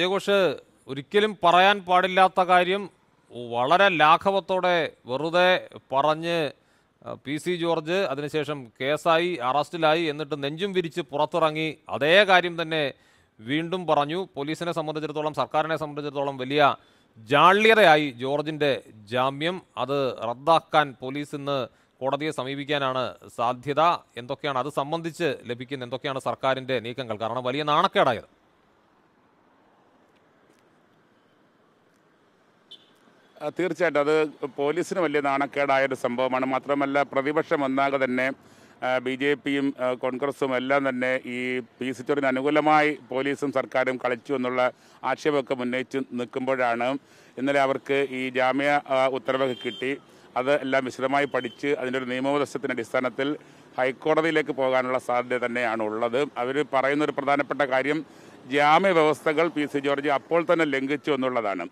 ജയഘോഷ് ഒരിക്കലും പറയാൻ പാടില്ലാത്ത കാര്യം വളരെ ലാഘവത്തോടെ വെറുതെ പറഞ്ഞ് പി സി ജോർജ് അതിനുശേഷം കേസായി അറസ്റ്റിലായി എന്നിട്ട് നെഞ്ചും വിരിച്ച് പുറത്തിറങ്ങി അതേ കാര്യം തന്നെ വീണ്ടും പറഞ്ഞു പോലീസിനെ സംബന്ധിച്ചിടത്തോളം സർക്കാരിനെ സംബന്ധിച്ചിടത്തോളം വലിയ ജാള്യതയായി ജോർജിൻ്റെ ജാമ്യം അത് റദ്ദാക്കാൻ പോലീസ് ഇന്ന് കോടതിയെ സമീപിക്കാനാണ് സാധ്യത എന്തൊക്കെയാണ് അത് സംബന്ധിച്ച് ലഭിക്കുന്ന എന്തൊക്കെയാണ് സർക്കാരിൻ്റെ നീക്കങ്ങൾ കാരണം വലിയ നാണക്കേടായത് തീർച്ചയായിട്ടും അത് പോലീസിന് വലിയ നാണക്കേടായൊരു ഒരു സംഭവമാണ് മാത്രമല്ല പ്രതിപക്ഷം ഒന്നാകെ തന്നെ ബി ജെ പിയും കോൺഗ്രസും എല്ലാം തന്നെ ഈ പി ചോറിന് അനുകൂലമായി പോലീസും സർക്കാരും കളിച്ചു എന്നുള്ള ആക്ഷേപമൊക്കെ ഉന്നയിച്ച് നിൽക്കുമ്പോഴാണ് ഇന്നലെ അവർക്ക് ഈ ജാമ്യ ഉത്തരവൊക്കെ കിട്ടി അത് എല്ലാം വിശദമായി പഠിച്ച് അതിൻ്റെ ഒരു നിയമോപദേശത്തിൻ്റെ അടിസ്ഥാനത്തിൽ ഹൈക്കോടതിയിലേക്ക് പോകാനുള്ള സാധ്യത തന്നെയാണ് ഉള്ളത് അവർ പറയുന്ന ഒരു പ്രധാനപ്പെട്ട കാര്യം ജാമ്യ വ്യവസ്ഥകൾ പി സി ജോർജ് അപ്പോൾ തന്നെ ലംഘിച്ചു എന്നുള്ളതാണ്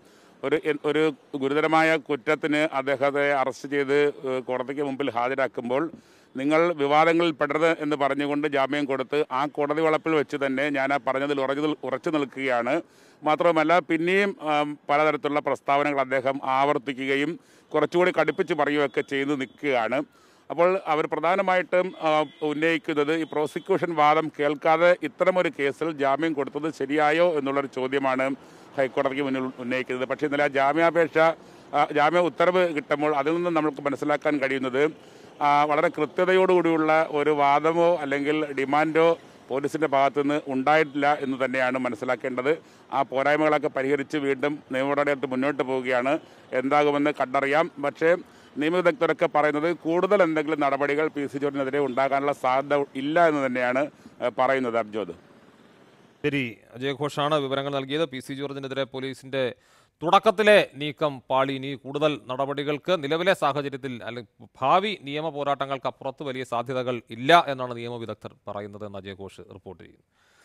ഒരു ഒരു ഗുരുതരമായ കുറ്റത്തിന് അദ്ദേഹത്തെ അറസ്റ്റ് ചെയ്ത് കോടതിക്ക് മുമ്പിൽ ഹാജരാക്കുമ്പോൾ നിങ്ങൾ വിവാദങ്ങളിൽ പെടരുത് എന്ന് പറഞ്ഞുകൊണ്ട് ജാമ്യം കൊടുത്ത് ആ കോടതി വളപ്പിൽ വെച്ച് തന്നെ ഞാൻ ആ പറഞ്ഞതിൽ ഉറച്ചു ഉറച്ചു നിൽക്കുകയാണ് മാത്രമല്ല പിന്നെയും പലതരത്തിലുള്ള പ്രസ്താവനകൾ അദ്ദേഹം ആവർത്തിക്കുകയും കുറച്ചുകൂടി കടുപ്പിച്ച് പറയുകയൊക്കെ ചെയ്ത് നിൽക്കുകയാണ് അപ്പോൾ അവർ പ്രധാനമായിട്ടും ഉന്നയിക്കുന്നത് ഈ പ്രോസിക്യൂഷൻ വാദം കേൾക്കാതെ ഇത്തരമൊരു കേസിൽ ജാമ്യം കൊടുത്തത് ശരിയായോ എന്നുള്ളൊരു ചോദ്യമാണ് ഹൈക്കോടതിക്ക് മുന്നിൽ ഉന്നയിക്കുന്നത് പക്ഷേ ഇന്നലെ ആ ജാമ്യാപേക്ഷ ജാമ്യ ഉത്തരവ് കിട്ടുമ്പോൾ അതിൽ നിന്ന് നമുക്ക് മനസ്സിലാക്കാൻ കഴിയുന്നത് വളരെ കൃത്യതയോടുകൂടിയുള്ള ഒരു വാദമോ അല്ലെങ്കിൽ ഡിമാൻഡോ പോലീസിൻ്റെ ഭാഗത്തുനിന്ന് ഉണ്ടായിട്ടില്ല എന്ന് തന്നെയാണ് മനസ്സിലാക്കേണ്ടത് ആ പോരായ്മകളൊക്കെ പരിഹരിച്ച് വീണ്ടും നിയമപരമായിട്ട് മുന്നോട്ട് പോവുകയാണ് എന്താകുമെന്ന് കണ്ടറിയാം പക്ഷേ നിയമവിദഗ്ധരൊക്കെ പറയുന്നത് കൂടുതൽ എന്തെങ്കിലും നടപടികൾ പി സി ജോർജിനെതിരെ ഉണ്ടാകാനുള്ള സാധ്യത ഇല്ല എന്ന് തന്നെയാണ് പറയുന്നത് അബ്ജോദ് ശരി അജയഘോഷാണ് വിവരങ്ങൾ നൽകിയത് പി സി ജോർജിനെതിരെ പോലീസിന്റെ തുടക്കത്തിലെ നീക്കം പാളി ഇനി കൂടുതൽ നടപടികൾക്ക് നിലവിലെ സാഹചര്യത്തിൽ അല്ലെങ്കിൽ ഭാവി നിയമ പോരാട്ടങ്ങൾക്ക് അപ്പുറത്ത് വലിയ സാധ്യതകൾ ഇല്ല എന്നാണ് നിയമവിദഗ്ധർ പറയുന്നത് എന്ന് അജയഘോഷ് റിപ്പോർട്ട് ചെയ്യുന്നു